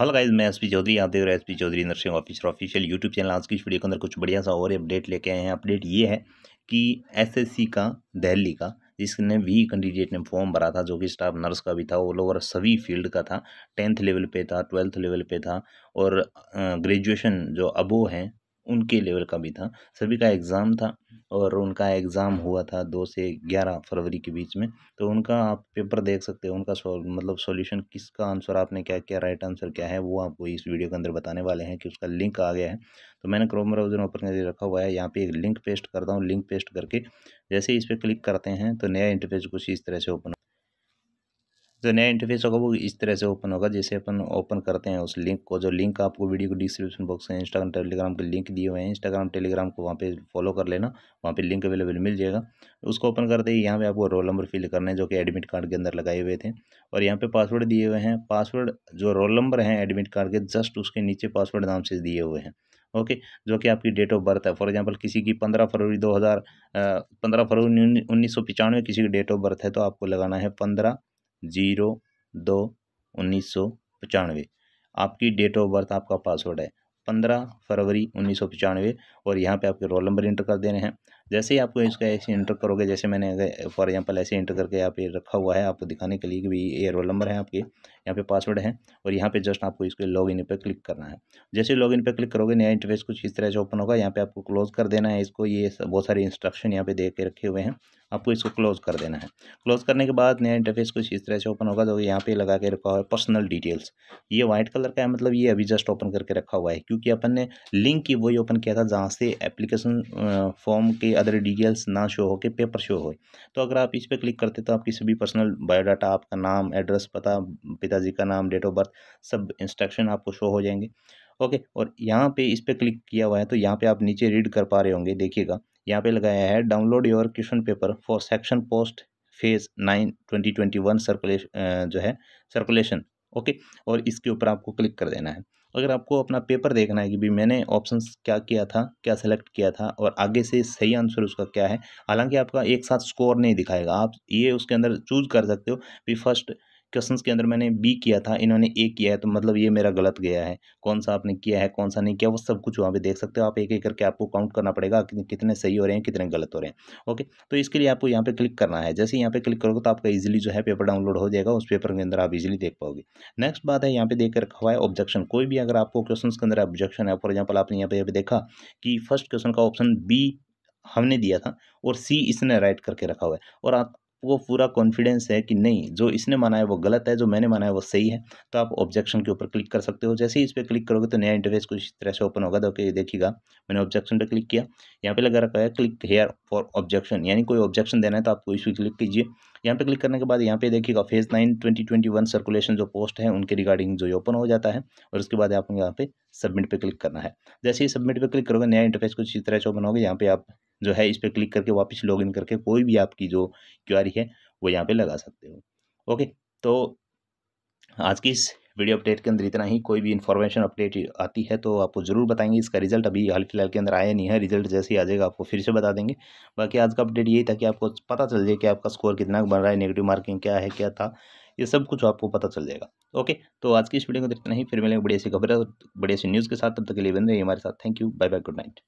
hello guys मैं S P Chaudhary आते और S P Chaudhary nursing officer official YouTube channel आज की इस वीडियो के अंदर कुछ बढ़िया सा और अपडेट लेके आए हैं अपडेट ये है कि एसएससी का दिल्ली का जिसने भी कैंडिडेट ने फॉर्म भरा था जो कि स्टाफ नर्स का भी था ऑल ओवर सभी फील्ड का था टेंथ लेवल पे था ट्वेल्थ लेवल पे था और ग्रेजुएशन जो अबो हैं उनके लेवल का भी था सभी का एग्ज़ाम था और उनका एग्ज़ाम हुआ था दो से ग्यारह फरवरी के बीच में तो उनका आप पेपर देख सकते हो उनका सो, मतलब सॉल्यूशन किसका आंसर आपने क्या किया राइट आंसर क्या है वो आपको इस वीडियो के अंदर बताने वाले हैं कि उसका लिंक आ गया है तो मैंने क्रोम ब्राउज़र ओपन करके रखा हुआ है यहाँ पे एक लिंक पेस्ट करता हूँ लिंक पेस्ट करके जैसे इस पर क्लिक करते हैं तो नया इंटरफेस कुछ इस तरह से ओपन तो नया इंटरफेस होगा वो इस तरह से ओपन होगा जैसे अपन ओपन करते हैं उस लिंक को जो लिंक आपको वीडियो को डिस्क्रिप्शन बॉक्स में इंस्टाग्राम टेलीग्राम के लिंक दिए हुए हैं इंस्टाग्राम टेलीग्राम को वहाँ पे फॉलो कर लेना वहाँ पे लिंक अवेलेबल मिल जाएगा उसको ओपन करते ही यहाँ पे आपको रोल नंबर फिल करना है जो कि एडमिट कार्ड के अंदर लगाए हुए थे और यहाँ पे पासवर्ड दिए हुए हैं पासवर्ड जो रोल नंबर हैं एडमिट कार्ड के जस्ट उसके नीचे पासवर्ड नाम से दिए हुए हैं ओके okay, जो कि आपकी डेट ऑफ बर्थ है फॉर एग्जांपल किसी की पंद्रह फरवरी दो हज़ार पंद्रह फरवरी उन्नीस सौ पचानवे किसी की डेट ऑफ बर्थ है तो आपको लगाना है पंद्रह जीरो दो उन्नीस सौ पचानवे आपकी डेट ऑफ बर्थ आपका पासवर्ड है पंद्रह फरवरी उन्नीस सौ पचानवे और यहाँ पे आपके रोल नंबर इंटर कर देने हैं जैसे ही आपको इसका ऐसे इंटर करोगे जैसे मैंने फॉर एग्जांपल ऐसे इंटर करके यहाँ पे रखा हुआ है आपको दिखाने के लिए कि भाई ये रोल नंबर है आपके यहाँ पे पासवर्ड है और यहाँ पे जस्ट आपको इसके लॉग इन पर क्लिक करना है जैसे लॉग इन पर क्लिक करोगे नया इंटरफेस कुछ इस तरह से ओपन होगा यहाँ पर आपको क्लोज कर देना है इसको ये बहुत सारे इंस्ट्रक्शन यहाँ पे दे के रखे हुए हैं आपको इसको क्लोज कर देना है क्लोज करने के बाद नया इंटरफेस कुछ इस तरह से ओपन होगा जो तो यहाँ पे लगा के रखा हुआ है पर्सनल डिटेल्स ये व्हाइट कलर का है मतलब ये अभी जस्ट ओपन करके रखा हुआ है क्योंकि अपन ने लिंक की वही ओपन किया था जहाँ से एप्लीकेशन फॉर्म के अदर डिटेल्स ना शो हो के पेपर शो हो तो अगर आप इस पर क्लिक करते तो आपकी सभी पर्सनल बायोडाटा आपका नाम एड्रेस पता पिताजी का नाम डेट ऑफ बर्थ सब इंस्ट्रक्शन आपको शो हो जाएंगे ओके और यहाँ पे इस पर क्लिक किया हुआ है तो यहाँ पे आप नीचे रीड कर पा रहे होंगे देखिएगा यहाँ पे लगाया है download your question paper for section post phase nine twenty twenty one circulation जो है सर्कुलेशन ओके और इसके ऊपर आपको क्लिक कर देना है अगर आपको अपना पेपर देखना है कि भी मैंने ऑप्शंस क्या किया था क्या सेलेक्ट किया था और आगे से सही आंसर उसका क्या है हालांकि आपका एक साथ स्कोर नहीं दिखाएगा आप ये उसके अंदर चूज कर सकते हो भी फर्स्ट क्वेश्चन के अंदर मैंने बी किया था इन्होंने ए किया है तो मतलब ये मेरा गलत गया है कौन सा आपने किया है कौन सा नहीं किया वो सब कुछ वहाँ पर देख सकते हो आप एक एक करके आपको काउंट करना पड़ेगा कि कितने सही हो रहे हैं कितने गलत हो रहे हैं ओके तो इसके लिए आपको यहाँ पे क्लिक करना है जैसे यहाँ पे क्लिक करोगे तो आपका ईजिली जो है पेपर डाउनलोड हो जाएगा उस पेपर के अंदर आप इजिली देख पाओगे नेक्स्ट बात है यहाँ पे देख रखा हुआ है ऑब्जेक्शन कोई भी अगर आपको क्वेश्चन के अंदर ऑब्जेक्शन है फॉर एग्जाम्पल आपने यहाँ पे यहाँ देखा कि फर्स्ट क्वेश्चन का ऑप्शन बी हमने दिया था और सी इसने राइट करके रखा हुआ है और आप को पूरा कॉन्फिडेंस है कि नहीं जो इसने माना है वो गलत है जो मैंने माना है वो सही है तो आप ऑब्जेक्शन के ऊपर क्लिक कर सकते हो जैसे ही इस पर क्लिक करोगे तो नया इंटरफेस कुछ इस तरह से ओपन होगा तो ये देखिएगा मैंने ऑब्जेक्शन पर क्लिक किया यहाँ पे लगा रखा है क्लिक हेयर फॉर ऑब्जेक्शन यानी कोई ऑब्जेक्शन देना है तो आप कोई भी क्लिक कीजिए यहाँ पे क्लिक करने के बाद यहाँ पे देखिएगा phase nine twenty twenty one circulation जो पोस्ट है उनके रिगार्डिंग जो ओपन हो जाता है और उसके बाद आपको यहाँ पे सबमिट पे क्लिक करना है जैसे ही सबमिट पे क्लिक करोगे नया इंटरफेस कुछ इस तरह से ओपन होगा यहाँ पे आप जो है इस पर क्लिक करके वापस लॉग इन करके कोई भी आपकी जो क्यूआरी है वो यहाँ पे लगा सकते हो ओके तो आज की इस वीडियो अपडेट के अंदर इतना ही कोई भी इन्फॉर्मेशन अपडेट आती है तो आपको ज़रूर बताएंगे इसका रिजल्ट अभी हाल फिलहाल के अंदर आया नहीं है रिजल्ट जैसे ही आ जाएगा आपको फिर से बता देंगे बाकी आज का अपडेट यही था कि आपको पता चल जाए कि आपका स्कोर कितना बन रहा है नेगेटिव मार्किंग क्या है क्या था ये सब कुछ आपको पता चल जाएगा ओके तो आज की इस वीडियो को इतना ही फिर मिलेंगे बड़ी ऐसी खबर बड़ी ऐसी न्यूज़ के साथ तब तक के लिए बन रही है हमारे साथ thank you bye bye good night